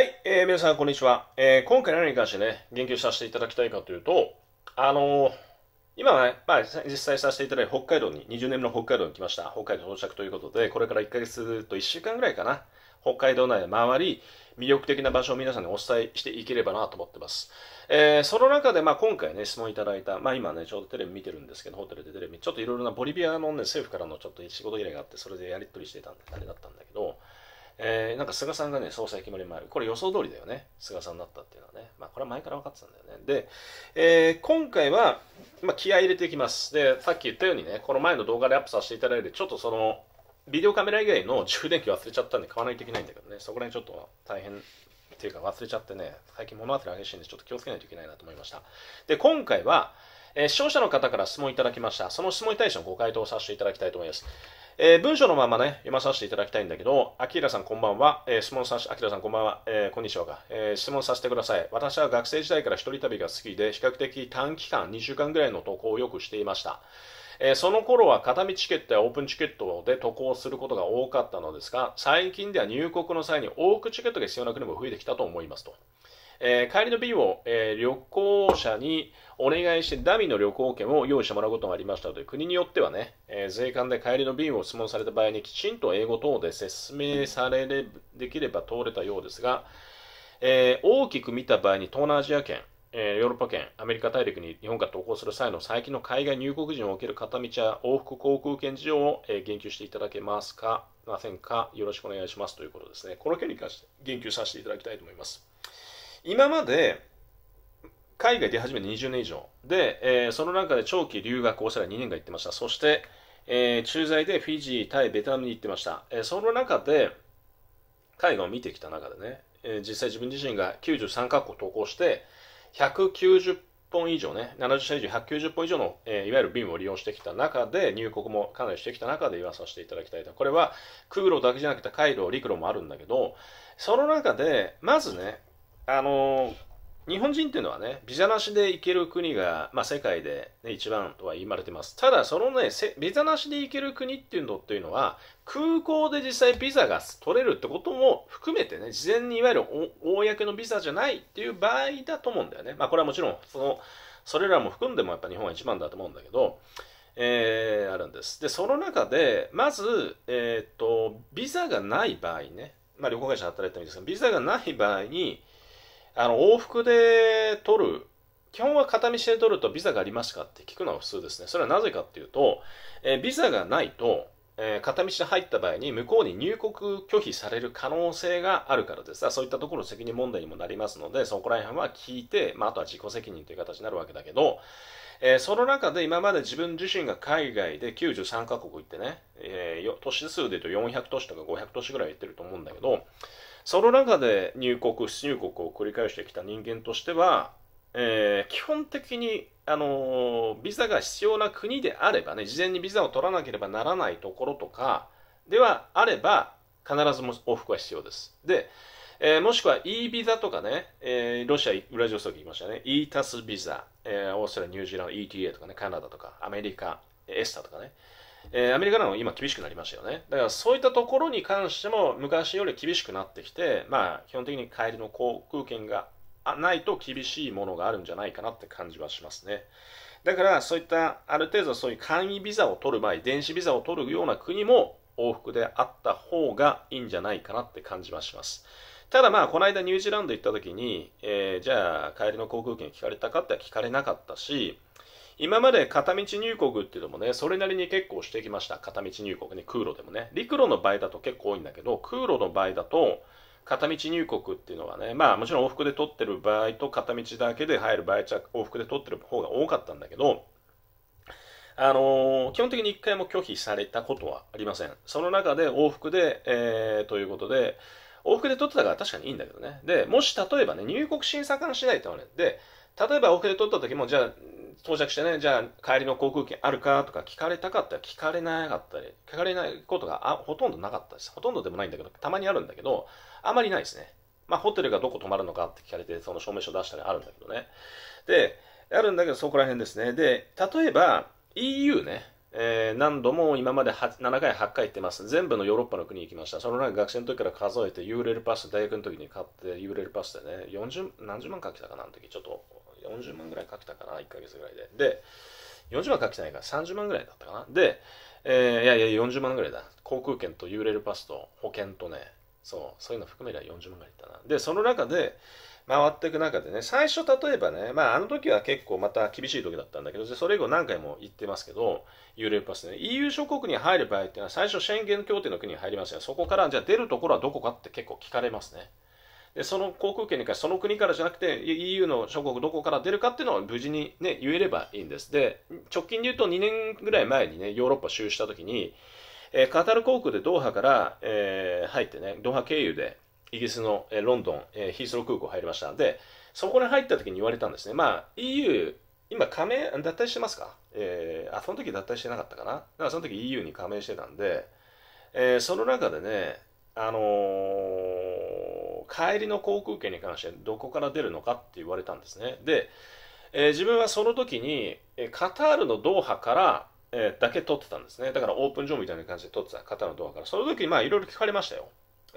はい、えー、皆さん、こんにちは、えー、今回何に関してね、言及させていただきたいかというと、あのー、今はね、まあ、実際させていただいた北海道に、20年目の北海道に来ました。北海道到着ということで、これから1ヶ月と1週間ぐらいかな、北海道内で回り、魅力的な場所を皆さんにお伝えしていければなと思ってます。えー、その中で、まあ、今回ね、質問いただいた、まあ、今ね、ちょうどテレビ見てるんですけど、ホテルでテレビ、ちょっといろいろなボリビアのね、政府からのちょっと仕事依頼があって、それでやり取りしてたんで、あれだったんだけど、えー、なんか菅さんがね、総裁決まり前、これ予想通りだよね、菅さんだったっていうのはね、まあ、これは前から分かってたんだよね。で、えー、今回は、まあ、気合入れていきます。で、さっき言ったようにね、この前の動画でアップさせていただいて、ちょっとその、ビデオカメラ以外の充電器忘れちゃったんで買わないといけないんだけどね、そこら辺ちょっと大変っていうか忘れちゃってね、最近物忘れ激しいんでちょっと気をつけないといけないなと思いました。で、今回は、えー、視聴者の方から質問いただきました。その質問に対してのご回答をさせていただきたいと思います。えー、文章のままね、読まさせていただきたいんだけど、アキラさんこんばんは。えー、質問さし、アキラさんこんばんは。えー、こんにちはか。え質問させてください。私は学生時代から一人旅が好きで、比較的短期間、2週間ぐらいの渡航をよくしていました。えその頃は片道チケットやオープンチケットで渡航することが多かったのですが、最近では入国の際に多くチケットが必要な国も増えてきたと思いますと。えー、帰りの便を、えー、旅行者にお願いしてダミーの旅行券を用意してもらうことがありましたので、国によってはね、えー、税関で帰りの便を質問された場合にきちんと英語等で説明されれできれば通れたようですが、えー、大きく見た場合に東南アジア圏、えヨーロッパ圏、アメリカ大陸に日本が渡航する際の最近の海外入国時における片道や往復航空券事情を、え言及していただけますか、ませんか、よろしくお願いしますということですね。この件に関して言及させていただきたいと思います。今まで、海外出始めて20年以上。で、えー、その中で長期留学をしたら2年間行ってました。そして、えー、駐在でフィジー、対ベトナムに行ってました。えー、その中で、海外を見てきた中でね、え実際自分自身が93カ国投稿して、190本以上ね、70社以上、190本以上の、えいわゆる便を利用してきた中で、入国もかなりしてきた中で言わさせていただきたいと。これは、空路だけじゃなくて、海路、陸路もあるんだけど、その中で、まずね、あの日本人っていうのはね、ビザなしで行ける国が、まあ、世界で、ね、一番とは言われてます。ただ、そのね、ビザなしで行ける国っていうのっていうのは、空港で実際ビザが取れるってことも含めてね、事前にいわゆる公のビザじゃないっていう場合だと思うんだよね。まあ、これはもちろん、その、それらも含んでもやっぱ日本は一番だと思うんだけど、えー、あるんです。で、その中で、まず、えー、っと、ビザがない場合ね、まあ、旅行会社働いてもいいですけど、ビザがない場合に、あの往復で取る基本は片道で取るとビザがありますかって聞くのは普通ですね。それはなぜかっていうと、えー、ビザがないと、えー、片道で入った場合に向こうに入国拒否される可能性があるからです。そういったところ責任問題にもなりますので、そこら辺は聞いて、まあ、あとは自己責任という形になるわけだけど、えー、その中で今まで自分自身が海外で93カ国行ってね、えー、都市数で言うと400都市とか500都市ぐらい行ってると思うんだけど、その中で入国、出入国を繰り返してきた人間としては、えー、基本的に、あのー、ビザが必要な国であればね、事前にビザを取らなければならないところとかではあれば、必ずも往復は必要です。で、えー、もしくは E ビザとかね、えー、ロシア、ウラジオストク行きましたね、E タスビザ、えー、オーストラリア、ニュージーランド、ETA とかね、カナダとか、アメリカ、エスタとかね、えー、アメリカなの今厳しくなりましたよね。だからそういったところに関しても昔より厳しくなってきて、まあ基本的に帰りの航空券がないと厳しいものがあるんじゃないかなって感じはしますね。だからそういったある程度そういう簡易ビザを取る場合、電子ビザを取るような国も往復であった方がいいんじゃないかなって感じはします。ただまあ、この間ニュージーランド行った時に、えー、じゃあ帰りの航空券聞かれたかっては聞かれなかったし、今まで片道入国っていうのもね、それなりに結構してきました。片道入国ね、空路でもね。陸路の場合だと結構多いんだけど、空路の場合だと、片道入国っていうのはね、まあもちろん往復で取ってる場合と片道だけで入る場合じゃ往復で取ってる方が多かったんだけど、あのー、基本的に1回も拒否されたことはありません。その中で往復で、えー、ということで、往復で取ってたから確かにいいんだけどね。で、もし例えばね、入国審査官次第ってのはね、で、例えば遅れ取った時も、じゃあ、到着してね、じゃあ帰りの航空券あるかとか聞かれたかったら聞かれなかったり、聞かれないことがあほとんどなかったです。ほとんどでもないんだけど、たまにあるんだけど、あまりないですね。まあホテルがどこ泊まるのかって聞かれて、その証明書出したりあるんだけどね。で、あるんだけどそこら辺ですね。で、例えば EU ね、えー、何度も今まで7回、8回行ってます。全部のヨーロッパの国行きました。その中学生の時から数えて、ユーレルパス、大学の時に買って、ユーレルパスでね、40、何十万か来たかな、あの時、ちょっと40万ぐらいかけたかな、1ヶ月ぐらいで。で、40万かけてないから30万ぐらいだったかな。で、えー、いやいや、40万ぐらいだ。航空券とユーレルパスと保険とね、そう、そういうの含めりゃ40万ぐらいいったな。で、その中で、回っていく中でね、最初例えばね、まああの時は結構また厳しい時だったんだけど、それ以後何回も言ってますけど、ユールパスね、EU 諸国に入る場合っていうのは最初宣言協定の国に入りますよ。そこからじゃあ出るところはどこかって結構聞かれますね。でその航空券に関してその国からじゃなくて EU の諸国どこから出るかっていうのを無事に、ね、言えればいいんですで直近で言うと2年ぐらい前に、ね、ヨーロッパ周遊した時に、えー、カタール航空でドーハから、えー、入ってねドーハ経由でイギリスの、えー、ロンドン、えー、ヒースロー空港入りましたのでそこに入った時に言われたんですね、まあ、EU 今、加盟、脱退してますか、えー、あ、その時脱退してなかったかな、だからその時 EU に加盟してたんで、えー、その中でね、あのー帰りの航空券に関してどこから出るのかって言われたんですね。で、えー、自分はその時に、えカタールのドーハから、えー、だけ取ってたんですね。だからオープン上みたいな感じで取ってた、カタールのドーハから。その時にまあいろいろ聞かれましたよ。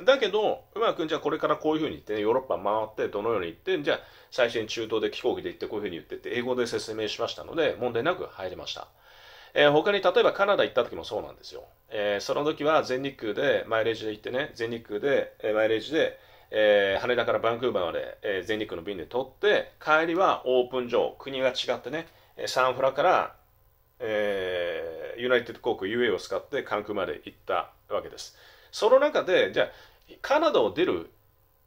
だけど、うまくじゃあこれからこういうふうに言って、ね、ヨーロッパ回ってどのように行って、じゃあ最初に中東で飛行機で行ってこういうふうに言ってって英語で説明しましたので、問題なく入れました。えー、他に例えばカナダ行った時もそうなんですよ。えー、その時は全日空でマイレージで行ってね、全日空で、えー、マイレージで、えー、羽田からバンクーバーまで、えー、全日空の便で取って、帰りはオープン上、国が違ってね、サンフラから、えー、ユナイテッド航空 UA を使って関空まで行ったわけです。その中で、じゃあ、カナダを出る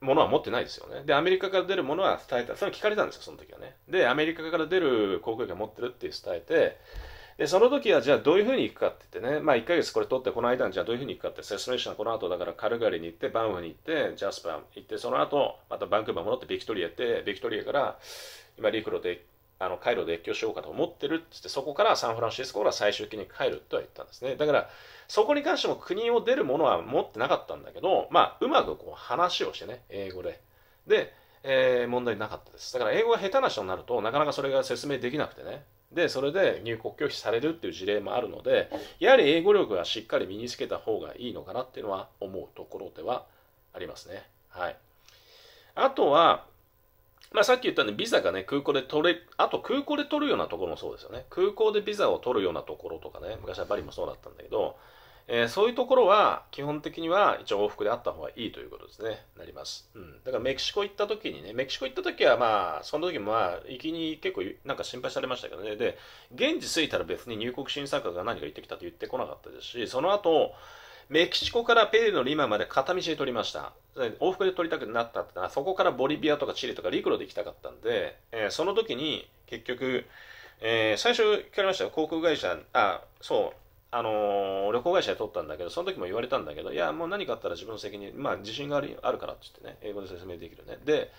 ものは持ってないですよね。で、アメリカから出るものは伝えた。それ聞かれたんですよ、その時はね。で、アメリカから出る航空機を持ってるって伝えて、で、その時はじゃあどういうふうに行くかって言ってね、まあ1ヶ月これ取って、この間じゃあどういうふうに行くかって、セスしレーションこの後だからカルガリに行って、バンフに行って、ジャスパン行って、その後、またバンクーバー戻ってビクトリア行って、ビクトリアから今陸路で、あの、カイロで越境しようかと思ってるって言って、そこからサンフランシスコから最終的に帰るとは言ったんですね。だから、そこに関しても国を出るものは持ってなかったんだけど、まあ、うまくこう話をしてね、英語で。で、えー、問題なかったです。だから英語が下手な人になると、なかなかそれが説明できなくてね、でそれで入国拒否されるっていう事例もあるのでやはり英語力はしっかり身につけた方がいいのかなっていうのは思うところではありますね。はい、あとは、まあ、さっき言ったようにビザがね空港で取れあと空港で取るようなところもそうですよね空港でビザを取るようなところとかね昔はバリもそうだったんだけどえー、そういうところは基本的には一応往復であった方がいいということですね、なります。うん。だからメキシコ行った時にね、メキシコ行った時はまあ、その時もまあ、行きに結構なんか心配されましたけどね、で、現地着いたら別に入国審査官が何か言ってきたと言ってこなかったですし、その後、メキシコからペルーのリマまで片道で取りました。往復で取りたくなったってのは、そこからボリビアとかチリとか陸路で行きたかったんで、えー、その時に結局、えー、最初聞かれましたよ。航空会社、あ、そう、あのー、旅行会社で取ったんだけど、その時も言われたんだけど、いや、もう何かあったら自分の責任、まあ、自信があるあるからって言ってね、英語で説明できるね。で、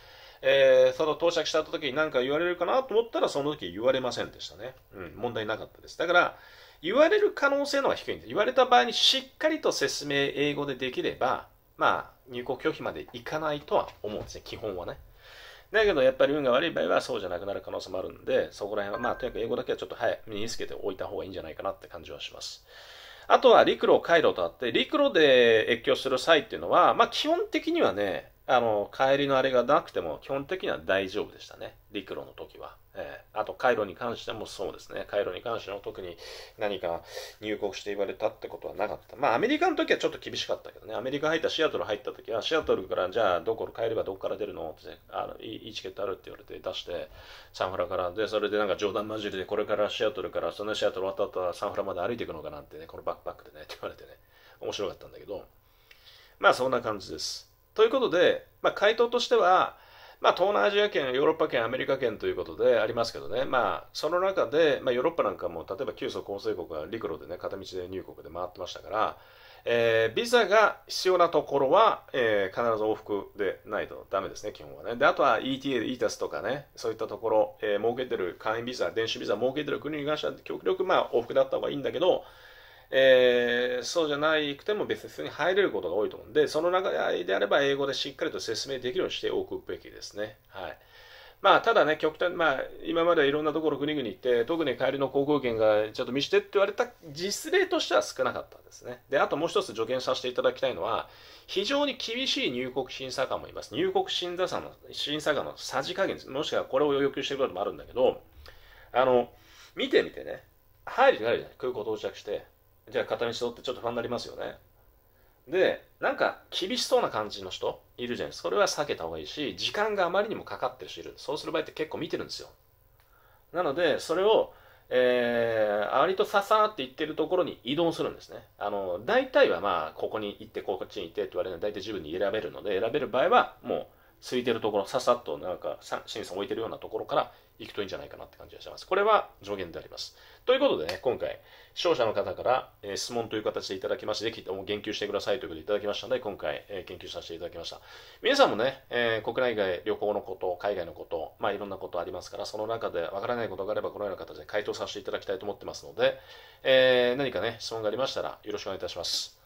えー、その到着した時に何か言われるかなと思ったら、その時言われませんでしたね。うん、問題なかったです。だから、言われる可能性の方が低いんです。言われた場合にしっかりと説明英語でできれば、まあ、入国拒否までいかないとは思うんですね、基本はね。だけどやっぱり運が悪い場合はそうじゃなくなる可能性もあるんで、そこら辺は、まあとにかく英語だけはちょっと早く、い、身につけておいた方がいいんじゃないかなって感じはします。あとは陸路、回路とあって、陸路で越境する際っていうのは、まあ基本的にはね、あの、帰りのあれがなくても基本的には大丈夫でしたね。陸路の時は。えー、あと、回路に関してもそうですね。回路に関しても特に何か入国して言われたってことはなかった。まあ、アメリカの時はちょっと厳しかったけどね。アメリカ入ったシアトル入った時は、シアトルからじゃあどこ帰ればどこから出るのってあのいいチケットあるって言われて出して、サンフラから。で、それでなんか冗談交じりでこれからシアトルから、そのシアトル渡ったらサンフラまで歩いていくのかなってね、このバックパックでね、って言われてね、面白かったんだけど、まあそんな感じです。ということで、まあ、回答としては、まあ、東南アジア圏、ヨーロッパ圏、アメリカ圏ということでありますけどね、まあ、その中で、まあ、ヨーロッパなんかも、例えば旧ソ構成国は陸路でね、片道で入国で回ってましたから、えー、ビザが必要なところは、えー、必ず往復でないとダメですね、基本はね。で、あとは ETA、ETAS とかね、そういったところ、えー、設けてる会員ビザ、電子ビザ設けてる国に関しては、極力まあ往復だった方がいいんだけど、えー、そうじゃないくても別に普通に入れることが多いと思うんで、その中であれば英語でしっかりと説明できるようにしておくべきですね。はい。まあ、ただね、極端、まあ、今までいろんなところ国々行って、特に帰りの航空券がちょっと見してって言われた実例としては少なかったんですね。で、あともう一つ助言させていただきたいのは、非常に厳しい入国審査官もいます。入国審査官の、審査官のさじ加減、もしくはこれを要求していることもあるんだけど、あの、見てみてね、入るじゃないじゃない、空港到着して、じゃあ片道取ってちょっと不安になりますよね。で、なんか厳しそうな感じの人いるじゃないですか。それは避けた方がいいし、時間があまりにもかかってる人いる。そうする場合って結構見てるんですよ。なので、それを、えー、割とささーっていってるところに移動するんですね。あの、大体はまあ、ここに行って、こっちに行ってって言われるのは大体自分に選べるので、選べる場合はもう、空いてるところ、ささっとなんか、審査を置いてるようなところから行くといいんじゃないかなって感じがします。これは助言であります。ということでね、今回、視聴者の方から、えー、質問という形でいただきまして、ぜひとも言及してくださいということでいただきましたので、今回、えー、研究させていただきました。皆さんもね、えー、国内外、旅行のこと、海外のこと、まあいろんなことありますから、その中でわからないことがあれば、このような形で回答させていただきたいと思ってますので、え何かね、質問がありましたら、よろしくお願いいたします。